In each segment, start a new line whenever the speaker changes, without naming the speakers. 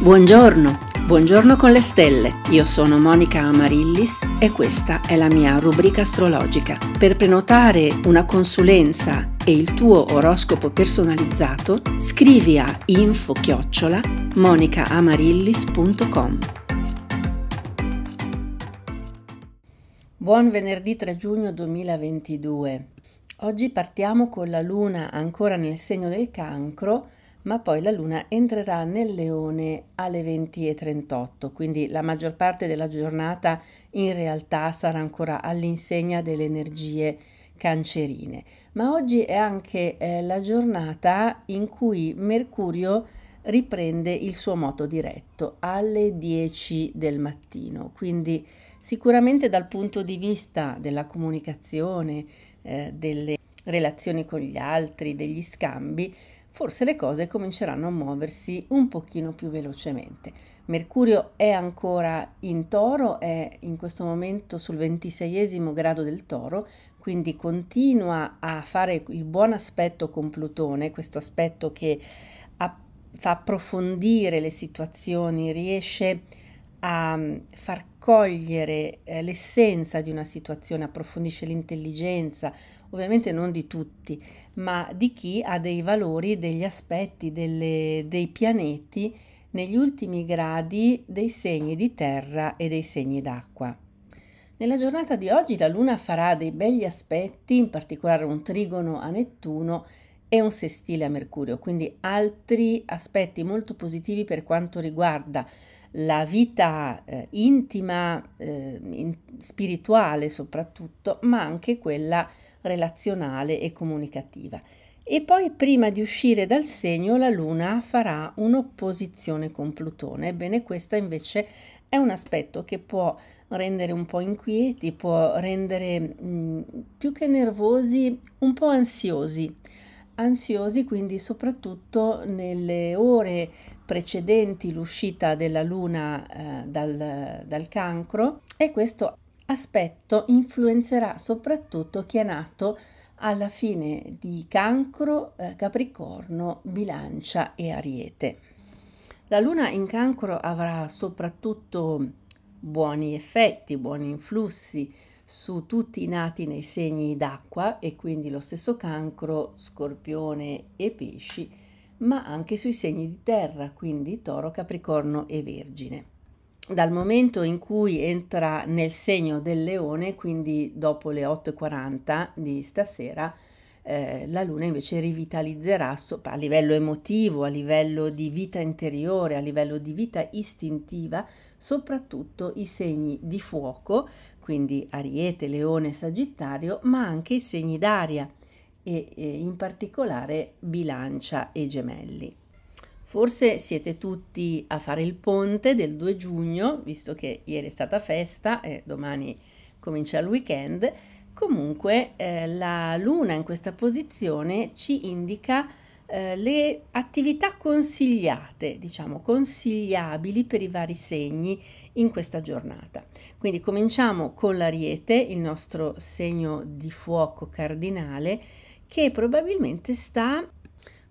Buongiorno, buongiorno con le stelle. Io sono Monica Amarillis e questa è la mia rubrica astrologica. Per prenotare una consulenza e il tuo oroscopo personalizzato, scrivi a info-chiocciola monicaamarillis.com. Buon venerdì 3 giugno 2022. Oggi partiamo con la luna ancora nel segno del cancro ma poi la Luna entrerà nel Leone alle 20.38, quindi la maggior parte della giornata in realtà sarà ancora all'insegna delle energie cancerine. Ma oggi è anche eh, la giornata in cui Mercurio riprende il suo moto diretto alle 10 del mattino, quindi sicuramente dal punto di vista della comunicazione, eh, delle relazioni con gli altri, degli scambi, forse le cose cominceranno a muoversi un pochino più velocemente. Mercurio è ancora in toro, è in questo momento sul ventiseiesimo grado del toro, quindi continua a fare il buon aspetto con Plutone, questo aspetto che fa approfondire le situazioni, riesce a a mm, far cogliere eh, l'essenza di una situazione, approfondisce l'intelligenza, ovviamente non di tutti, ma di chi ha dei valori, degli aspetti, delle, dei pianeti negli ultimi gradi dei segni di terra e dei segni d'acqua. Nella giornata di oggi la Luna farà dei begli aspetti, in particolare un trigono a Nettuno e un sestile a Mercurio, quindi altri aspetti molto positivi per quanto riguarda la vita eh, intima, eh, in, spirituale soprattutto, ma anche quella relazionale e comunicativa. E poi prima di uscire dal segno la Luna farà un'opposizione con Plutone. Ebbene, questo invece è un aspetto che può rendere un po' inquieti, può rendere mh, mm, più che nervosi, un po' ansiosi ansiosi, quindi soprattutto nelle ore precedenti l'uscita della Luna eh, dal, dal cancro e questo aspetto influenzerà soprattutto chi è nato alla fine di cancro, eh, capricorno, bilancia e ariete. La luna in cancro avrà soprattutto buoni effetti, buoni influssi su tutti i nati nei segni d'acqua e quindi lo stesso cancro, scorpione e pesci ma anche sui segni di terra, quindi toro, capricorno e vergine. Dal momento in cui entra nel segno del leone, quindi dopo le 8.40 di stasera, eh, la luna invece rivitalizzerà sopra, a livello emotivo, a livello di vita interiore, a livello di vita istintiva, soprattutto i segni di fuoco, quindi ariete, leone, sagittario, ma anche i segni d'aria, e, e in particolare bilancia e gemelli. Forse siete tutti a fare il ponte del 2 giugno, visto che ieri è stata festa e domani comincia il weekend. Comunque eh, la luna in questa posizione ci indica eh, le attività consigliate, diciamo consigliabili per i vari segni in questa giornata. Quindi cominciamo con l'ariete, il nostro segno di fuoco cardinale che probabilmente sta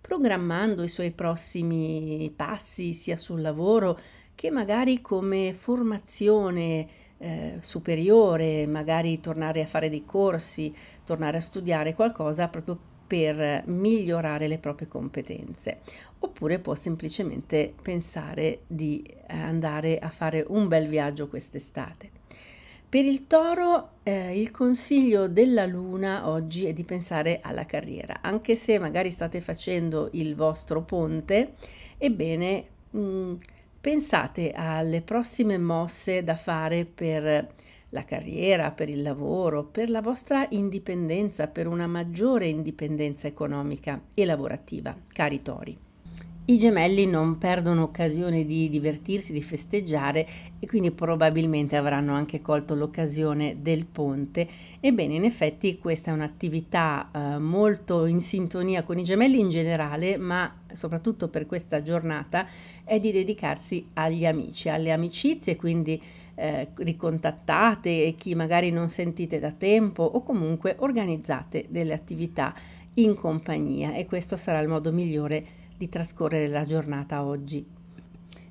programmando i suoi prossimi passi sia sul lavoro che magari come formazione eh, superiore, magari tornare a fare dei corsi, tornare a studiare qualcosa proprio per migliorare le proprie competenze oppure può semplicemente pensare di andare a fare un bel viaggio quest'estate. Per il toro eh, il consiglio della luna oggi è di pensare alla carriera, anche se magari state facendo il vostro ponte, ebbene mh, mm, pensate alle prossime mosse da fare per la carriera, per il lavoro, per la vostra indipendenza, per una maggiore indipendenza economica e lavorativa, cari tori. I gemelli non perdono occasione di divertirsi, di festeggiare e quindi probabilmente avranno anche colto l'occasione del ponte. Ebbene, in effetti questa è un'attività eh, molto in sintonia con i gemelli in generale, ma soprattutto per questa giornata è di dedicarsi agli amici, alle amicizie, quindi eh, ricontattate chi magari non sentite da tempo o comunque organizzate delle attività in compagnia e questo sarà il modo migliore per di trascorrere la giornata oggi.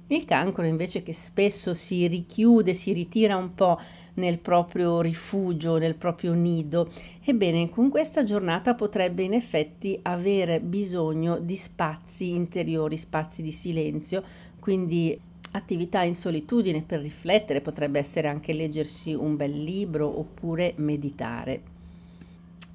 Il cancro invece che spesso si richiude, si ritira un po' nel proprio rifugio, nel proprio nido, ebbene con questa giornata potrebbe in effetti avere bisogno di spazi interiori, spazi di silenzio, quindi attività in solitudine per riflettere, potrebbe essere anche leggersi un bel libro oppure meditare.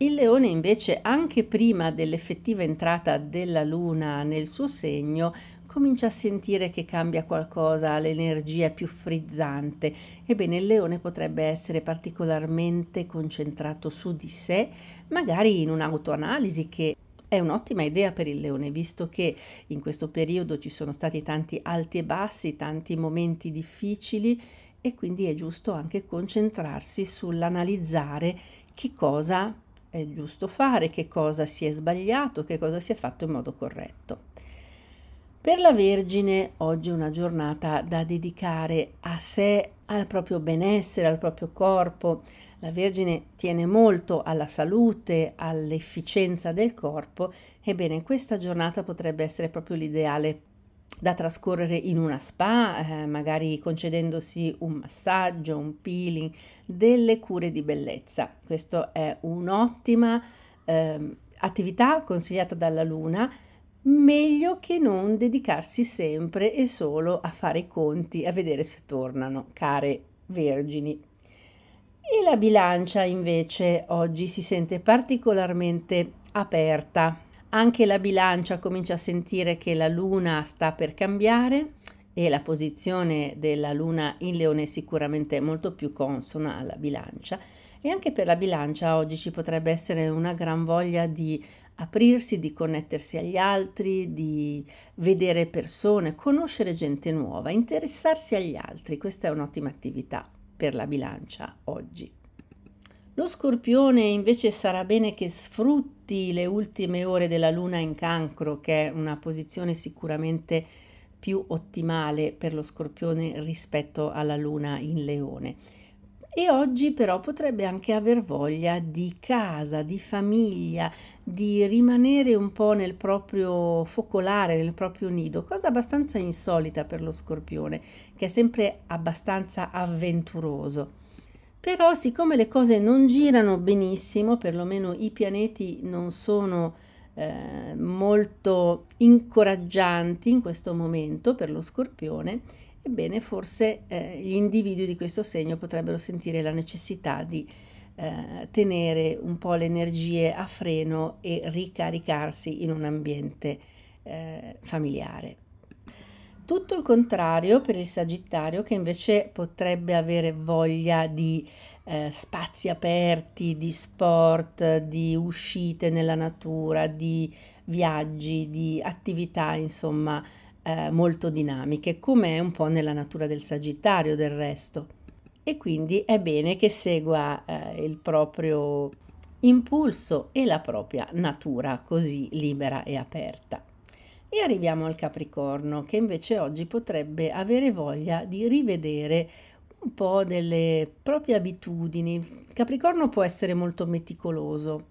Il leone invece, anche prima dell'effettiva entrata della luna nel suo segno, comincia a sentire che cambia qualcosa, l'energia è più frizzante. Ebbene, il leone potrebbe essere particolarmente concentrato su di sé, magari in un'autoanalisi che è un'ottima idea per il leone, visto che in questo periodo ci sono stati tanti alti e bassi, tanti momenti difficili e quindi è giusto anche concentrarsi sull'analizzare che cosa è giusto fare, che cosa si è sbagliato, che cosa si è fatto in modo corretto. Per la Vergine oggi è una giornata da dedicare a sé, al proprio benessere, al proprio corpo. La Vergine tiene molto alla salute, all'efficienza del corpo, ebbene questa giornata potrebbe essere proprio l'ideale da trascorrere in una spa, eh, magari concedendosi un massaggio, un peeling, delle cure di bellezza. Questa è un'ottima eh, attività consigliata dalla Luna, meglio che non dedicarsi sempre e solo a fare i conti, a vedere se tornano, care vergini. E la bilancia invece oggi si sente particolarmente aperta anche la bilancia comincia a sentire che la luna sta per cambiare e la posizione della luna in leone è sicuramente molto più consona alla bilancia e anche per la bilancia oggi ci potrebbe essere una gran voglia di aprirsi, di connettersi agli altri, di vedere persone, conoscere gente nuova, interessarsi agli altri. Questa è un'ottima attività per la bilancia oggi. Lo scorpione invece sarà bene che sfrutti le ultime ore della luna in cancro, che è una posizione sicuramente più ottimale per lo scorpione rispetto alla luna in leone. E oggi però potrebbe anche aver voglia di casa, di famiglia, di rimanere un po' nel proprio focolare, nel proprio nido, cosa abbastanza insolita per lo scorpione, che è sempre abbastanza avventuroso. Però siccome le cose non girano benissimo, perlomeno i pianeti non sono eh, molto incoraggianti in questo momento per lo scorpione, ebbene forse eh, gli individui di questo segno potrebbero sentire la necessità di eh, tenere un po' le energie a freno e ricaricarsi in un ambiente eh, familiare. Tutto il contrario per il Sagittario che invece potrebbe avere voglia di eh, spazi aperti, di sport, di uscite nella natura, di viaggi, di attività insomma eh, molto dinamiche, come è un po' nella natura del Sagittario del resto. E quindi è bene che segua eh, il proprio impulso e la propria natura così libera e aperta. E arriviamo al Capricorno, che invece oggi potrebbe avere voglia di rivedere un po' delle proprie abitudini. Capricorno può essere molto meticoloso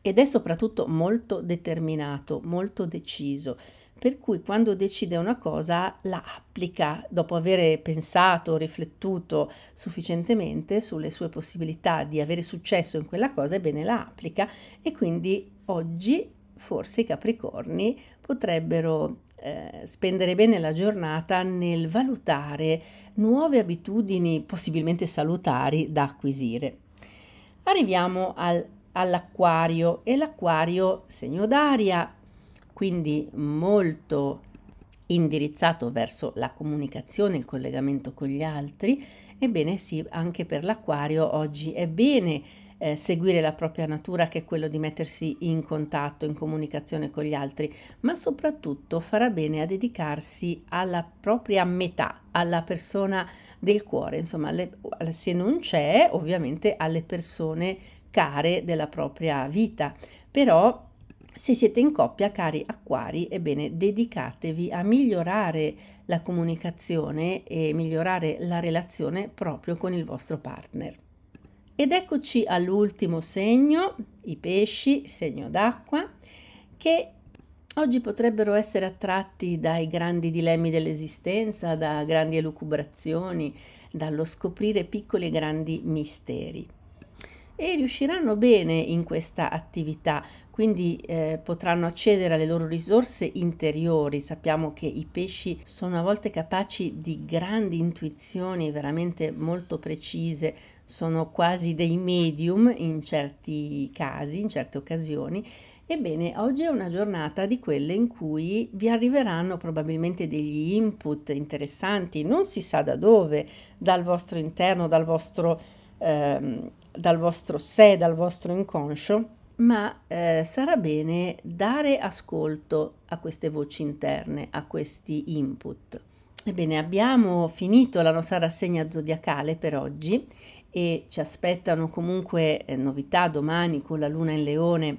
ed è soprattutto molto determinato, molto deciso. Per cui quando decide una cosa la applica dopo aver pensato, riflettuto sufficientemente sulle sue possibilità di avere successo in quella cosa, ebbene la applica e quindi oggi forse i Capricorni potrebbero eh, spendere bene la giornata nel valutare nuove abitudini possibilmente salutari da acquisire. Arriviamo al, all'acquario e l'acquario segno d'aria, quindi molto indirizzato verso la comunicazione, il collegamento con gli altri. Ebbene sì, anche per l'acquario oggi è bene eh, seguire la propria natura che è quello di mettersi in contatto, in comunicazione con gli altri, ma soprattutto farà bene a dedicarsi alla propria metà, alla persona del cuore, insomma, alle, se non c'è, ovviamente alle persone care della propria vita, però se siete in coppia, cari acquari, ebbene dedicatevi a migliorare la comunicazione e migliorare la relazione proprio con il vostro partner. Ed eccoci all'ultimo segno, i pesci, segno d'acqua, che oggi potrebbero essere attratti dai grandi dilemmi dell'esistenza, da grandi elucubrazioni, dallo scoprire piccoli e grandi misteri. E riusciranno bene in questa attività, quindi eh, potranno accedere alle loro risorse interiori. Sappiamo che i pesci sono a volte capaci di grandi intuizioni veramente molto precise sono quasi dei medium in certi casi, in certe occasioni. Ebbene, oggi è una giornata di quelle in cui vi arriveranno probabilmente degli input interessanti, non si sa da dove, dal vostro interno, dal vostro, ehm, dal vostro sé, dal vostro inconscio ma eh, sarà bene dare ascolto a queste voci interne, a questi input. Ebbene, abbiamo finito la nostra rassegna zodiacale per oggi e ci aspettano comunque eh, novità domani con la luna in leone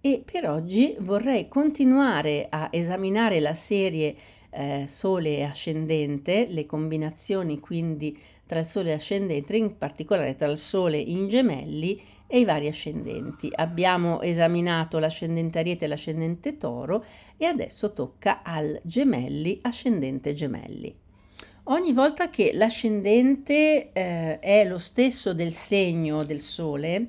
e per oggi vorrei continuare a esaminare la serie eh, sole e ascendente, le combinazioni quindi tra il sole e ascendente, in particolare tra il sole in gemelli e i vari ascendenti. Abbiamo esaminato l'ascendente ariete e l'ascendente toro e adesso tocca al gemelli ascendente gemelli. Ogni volta che l'ascendente eh, è lo stesso del segno del Sole,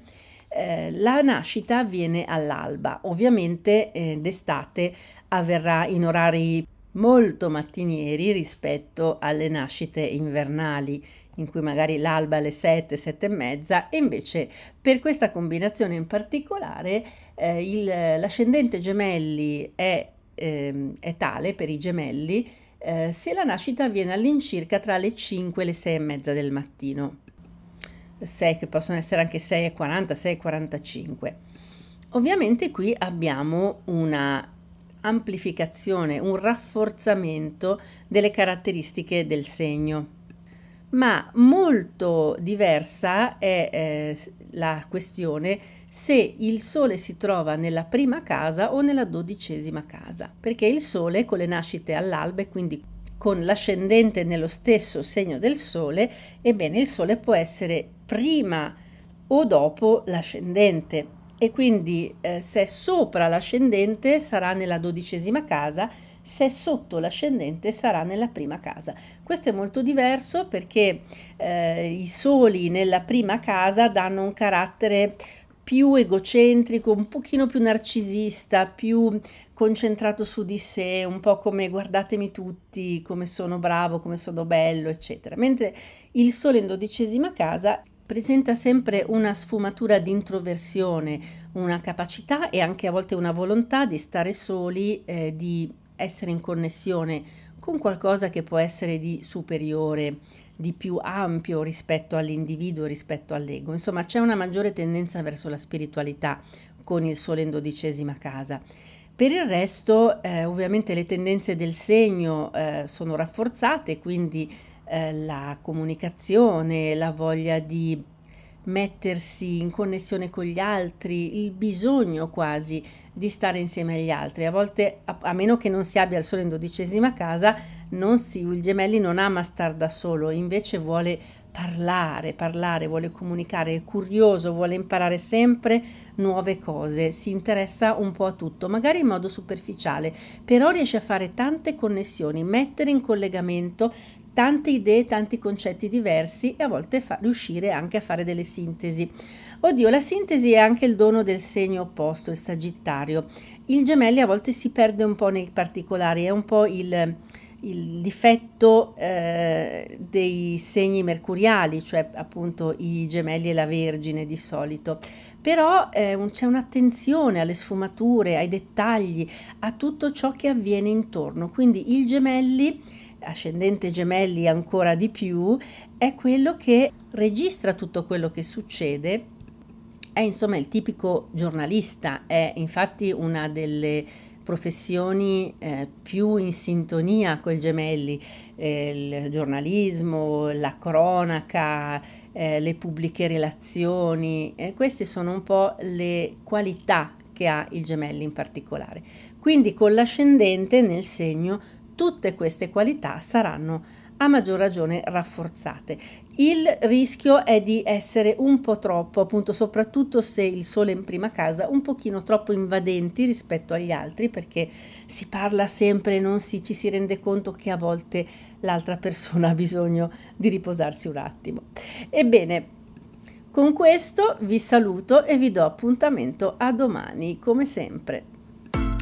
eh, la nascita avviene all'alba. Ovviamente eh, d'estate avverrà in orari molto mattinieri rispetto alle nascite invernali in cui magari l'alba alle 7, 7 e mezza e invece per questa combinazione in particolare eh, l'ascendente gemelli è, ehm, è tale per i gemelli eh, se la nascita avviene all'incirca tra le 5 e le 6 e mezza del mattino. 6 che possono essere anche 6 e 40, 6 e 45. Ovviamente qui abbiamo una amplificazione, un rafforzamento delle caratteristiche del segno. Ma molto diversa è eh, la questione se il Sole si trova nella prima casa o nella dodicesima casa, perché il Sole con le nascite all'alba e quindi con l'ascendente nello stesso segno del Sole, ebbene il Sole può essere prima o dopo l'ascendente e quindi eh, se è sopra l'ascendente sarà nella dodicesima casa, se è sotto l'ascendente sarà nella prima casa. Questo è molto diverso perché eh, i soli nella prima casa danno un carattere più egocentrico, un pochino più narcisista, più concentrato su di sé, un po' come guardatemi tutti, come sono bravo, come sono bello, eccetera. Mentre il sole in dodicesima casa presenta sempre una sfumatura di introversione, una capacità e anche a volte una volontà di stare soli, eh, di essere in connessione con qualcosa che può essere di superiore, di più ampio rispetto all'individuo, rispetto all'ego. Insomma, c'è una maggiore tendenza verso la spiritualità con il sole in dodicesima casa. Per il resto, eh, ovviamente, le tendenze del segno eh, sono rafforzate, quindi eh, la comunicazione, la voglia di mettersi in connessione con gli altri, il bisogno quasi di stare insieme agli altri. A volte, a, a meno che non si abbia il sole in dodicesima casa, non si, il gemelli non ama star da solo, invece vuole parlare, parlare, vuole comunicare, è curioso, vuole imparare sempre nuove cose, si interessa un po' a tutto, magari in modo superficiale, però riesce a fare tante connessioni, mettere in collegamento tante idee, tanti concetti diversi e a volte riuscire anche a fare delle sintesi. Oddio, la sintesi è anche il dono del segno opposto, il Sagittario. Il Gemelli a volte si perde un po' nei particolari, è un po' il, il difetto eh, dei segni mercuriali, cioè appunto i Gemelli e la Vergine di solito. Però eh, un, c'è un'attenzione alle sfumature, ai dettagli, a tutto ciò che avviene intorno. Quindi il Gemelli ascendente gemelli ancora di più, è quello che registra tutto quello che succede. È insomma il tipico giornalista, è infatti una delle professioni eh, più in sintonia con i gemelli, eh, il giornalismo, la cronaca, eh, le pubbliche relazioni, queste sono un po' le qualità che ha il gemelli in particolare. Quindi con l'ascendente nel segno tutte queste qualità saranno a maggior ragione rafforzate. Il rischio è di essere un po' troppo, appunto, soprattutto se il sole è in prima casa, un pochino troppo invadenti rispetto agli altri, perché si parla sempre e non si, ci si rende conto che a volte l'altra persona ha bisogno di riposarsi un attimo. Ebbene, con questo vi saluto e vi do appuntamento a domani, come sempre.